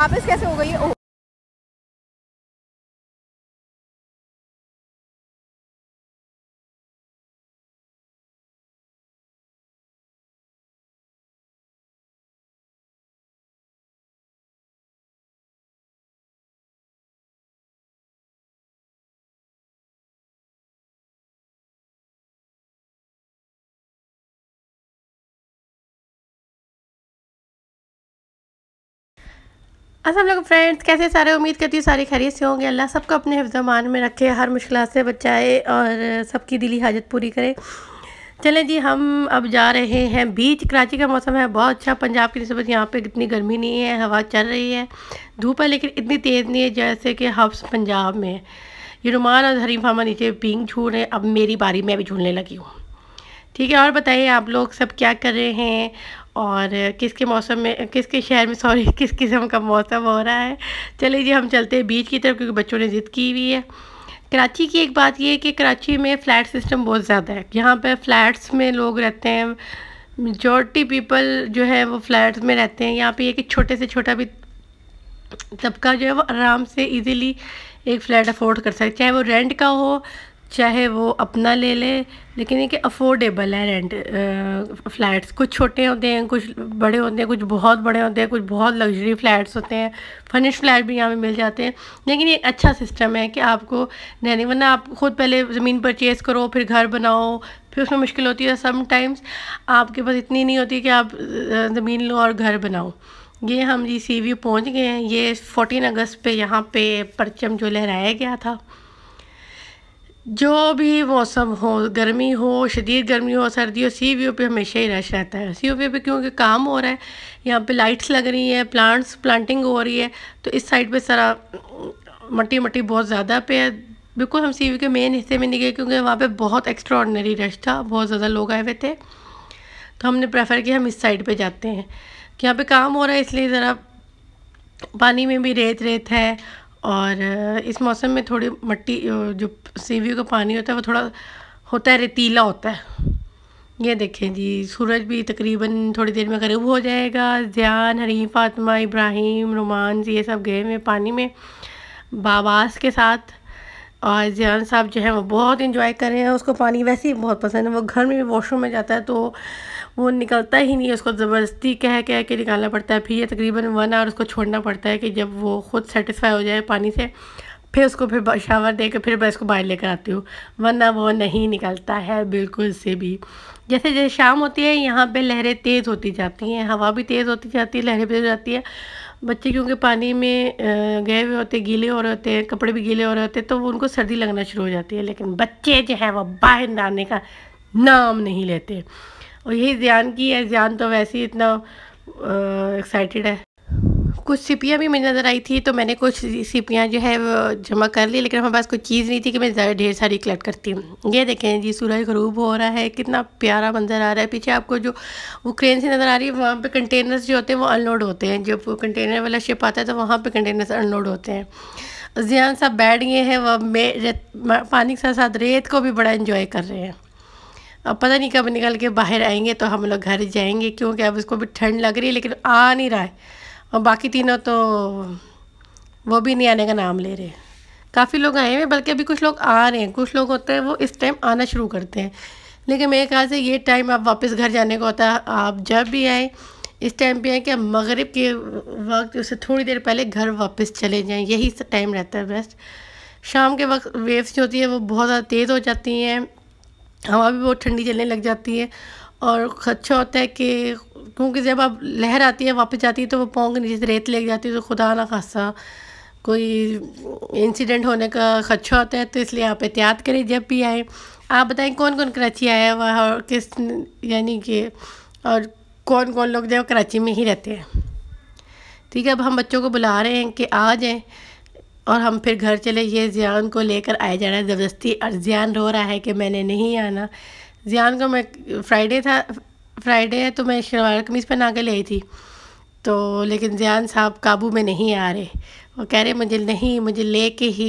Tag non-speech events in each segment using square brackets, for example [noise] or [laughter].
वापस कैसे हो गई असल लोग फ्रेंड्स कैसे सारे उम्मीद करती हूँ सारी खैरियत से होंगे अल्लाह सबको अपने हिफ्जमान में रखे हर मुश्किल से बचाए और सबकी दिली हाजत पूरी करे चलें जी हम अब जा रहे हैं बीच कराची का मौसम है बहुत अच्छा पंजाब की नस्बत यहाँ पे इतनी गर्मी नहीं है हवा चल रही है धूप है लेकिन इतनी तेज़ नहीं है जैसे कि हफ्स पंजाब में ये रुमान और हरी फामा नीचे पिंग झूल रहे अब मेरी बारी मैं भी झूलने लगी हूँ ठीक है और बताइए आप लोग सब क्या कर रहे हैं और किसके मौसम में किसके शहर में सॉरी [laughs] किस किस्म का मौसम हो रहा है चलिए जी हम चलते हैं बीच की तरफ क्योंकि बच्चों ने ज़िद की हुई है कराची की एक बात यह है कि कराची में फ़्लैट सिस्टम बहुत ज़्यादा है यहाँ पर फ्लैट्स में लोग रहते हैं मेजोरिटी पीपल जो है वो फ्लैट्स में रहते हैं यहाँ पे ये कि छोटे से छोटा भी तबका जो है वो आराम से इजीली एक फ़्लैट अफोर्ड कर सकते चाहे वो रेंट का हो चाहे वो अपना ले ले लेकिन ये कि अफोर्डेबल है रेंट फ्लैट्स कुछ छोटे होते हैं कुछ बड़े होते हैं कुछ बहुत बड़े होते हैं कुछ बहुत लग्जरी फ्लैट्स होते हैं फर्निश फ्लैट भी यहाँ पे मिल जाते हैं लेकिन ये अच्छा सिस्टम है कि आपको रहने वरना आप ख़ुद पहले ज़मीन परचेज़ करो फिर घर बनाओ फिर उसमें मुश्किल होती है समटाइम्स आपके पास इतनी नहीं होती कि आप ज़मीन लो और घर बनाओ ये हम जी सी व्यू पहुँच गए हैं ये फोर्टीन अगस्त पे यहाँ पे परचम जो लहराया गया था जो भी मौसम हो गर्मी हो शदीद गर्मी हो सर्दी हो सी वी ओ पे हमेशा ही रश रहता है सी व्यू पे क्योंकि काम हो रहा है यहाँ पे लाइट्स लग रही हैं प्लांट्स प्लांटिंग हो रही है तो इस साइड पे सारा मट्टी मट्टी बहुत ज़्यादा पे है बिल्कुल हम सी व्यू के मेन हिस्से में नहीं गए क्योंकि वहाँ पे बहुत एक्स्ट्रा रश था बहुत ज़्यादा लोग आए हुए थे तो हमने प्रेफर किया हम इस साइड पर जाते हैं यहाँ पर काम हो रहा है इसलिए ज़रा पानी में भी रेत रेत है और इस मौसम में थोड़ी मट्टी जो सेवियों का पानी होता है वो थोड़ा होता है रेतीला होता है ये देखें जी सूरज भी तकरीबन थोड़ी देर में गरीब हो जाएगा ज्यान हरी फातमा इब्राहिम रोमांस ये सब गए हुए पानी में बाबास के साथ और जियान साहब जो है वो बहुत इंजॉय कर रहे हैं उसको पानी वैसे ही बहुत पसंद है वो घर में भी वॉशरूम में जाता है तो वो निकलता ही नहीं है उसको ज़बरदस्ती कह कह के निकालना पड़ता है फिर ये तकरीबन वन आवर उसको छोड़ना पड़ता है कि जब वो ख़ुद सेटिस्फाई हो जाए पानी से फिर उसको फिर शावर दे के फिर मैं उसको बाहर लेकर आती हूँ वरना वो नहीं निकलता है बिल्कुल से भी जैसे जैसे शाम होती है यहाँ पे लहरें तेज़ होती जाती हैं हवा भी तेज़ होती जाती है लहरें भी हो जाती है बच्चे क्योंकि पानी में गए हुए होते गीले हो रहे होते हैं कपड़े भी गीले हो रहे होते हैं तो उनको सर्दी लगना शुरू हो जाती है लेकिन बच्चे जो है वह बाहर ना आने का नाम नहीं लेते और यही ज्यान की है जियान तो वैसे ही इतना एक्साइटेड है कुछ सीपियाँ भी मेरी नज़र आई थी तो मैंने कुछ सीपियाँ जो है जमा कर ली लेकिन हमारे पास कोई चीज़ नहीं थी कि मैं ज़्यादा ढेर सारी कलेक्ट करती हूँ ये देखें जी सूरज गरूब हो रहा है कितना प्यारा मंजर आ रहा है पीछे आपको जो वो क्रेन से नज़र आ रही है वहाँ पर कंटेनर्स जो होते हैं वो अनलोड होते हैं जब कंटेनर वाला शिप आता है तो वहाँ पर कंटेनर्स अनलोड होते हैं जियान साहब बैठ गए हैं वह मे पानी के साथ साथ रेत को भी बड़ा इन्जॉय कर रहे हैं अब पता नहीं कब निकल के बाहर आएंगे तो हम लोग घर जाएंगे क्योंकि अब उसको भी ठंड लग रही है लेकिन आ नहीं रहा है और बाकी तीनों तो वो भी नहीं आने का नाम ले रहे काफ़ी लोग आए हैं बल्कि अभी कुछ लोग आ रहे हैं कुछ लोग होते हैं वो इस टाइम आना शुरू करते हैं लेकिन मेरे ख्याल से ये टाइम आप वापस घर जाने को होता है आप जब भी आएँ इस टाइम पे आए कि मगरब के वक्त उससे थोड़ी देर पहले घर वापस चले जाएं यही टाइम रहता है बेस्ट शाम के वक्त वेव्स जो होती है वो बहुत ज़्यादा तेज़ हो जाती हैं हवा भी बहुत ठंडी चलने लग जाती है और अच्छा होता है कि क्योंकि जब आप लहर आती है वापस जाती है तो वो पोंग नीचे से रेत ले जाती है तो खुदा ना खासा कोई इंसिडेंट होने का खदशा होता है तो इसलिए आप एहतियात करें जब भी आए आप बताएं कौन कौन कराची आया हुआ है और किस यानी कि और कौन कौन लोग जो कराची में ही रहते हैं ठीक है अब हम बच्चों को बुला रहे हैं कि आ जाएँ और हम फिर घर चले ये जियान को लेकर आया जा रहा है ज़बरदस्ती और जियान रो रहा है कि मैंने नहीं आना जियान को मैं फ्राइडे था फ्राइडे है तो मैं शलवार कमीज़ पहना के आई थी तो लेकिन ज़ियान साहब काबू में नहीं आ रहे वो कह रहे मुझे नहीं मुझे ले के ही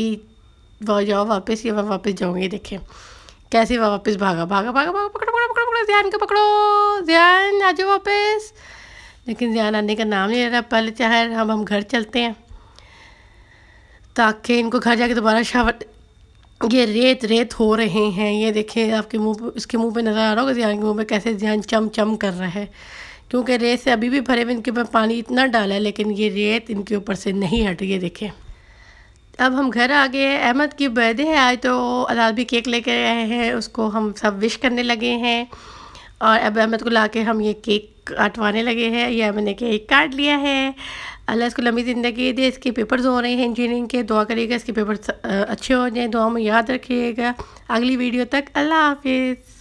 वो जाओ वापस या मैं वापस जाऊँगी देखें कैसे वह वापस भागा भागा भागा भागा पकड़ो पकड़ो पकड़ो पकड़ो जियान को पकड़ो जियान आ जाओ वापस लेकिन जियान आने का नाम नहीं ले रहा पहले चाहे हम हम घर चलते हैं ताकि इनको घर जाके दोबारा शावर ये रेत रेत हो रहे हैं ये देखें आपके मुंह इसके मुंह पे नज़र आ रहा होगा ध्यान के मुंह पे कैसे ध्यान चम चम कर रहा है क्योंकि रेत से अभी भी भरे हुए इनके ऊपर पानी इतना डाला है लेकिन ये रेत इनके ऊपर से नहीं हट रही है देखें अब हम घर आ गए अहमद की बर्थडे है आज तो आज़ाद भी केक लेके आए हैं उसको हम सब विश करने लगे हैं और अब अहमद को ला के हम ये केक काटवाने लगे हैं ये मैंने केक काट लिया है अल्लाह इसको लंबी ज़िंदगी दे इसके पेपर्स हो रहे हैं इंजीनियरिंग के दुआ करिएगा इसके पेपर्स अच्छे हो जाएँ दुआ में याद रखिएगा अगली वीडियो तक अल्लाह हाफिज़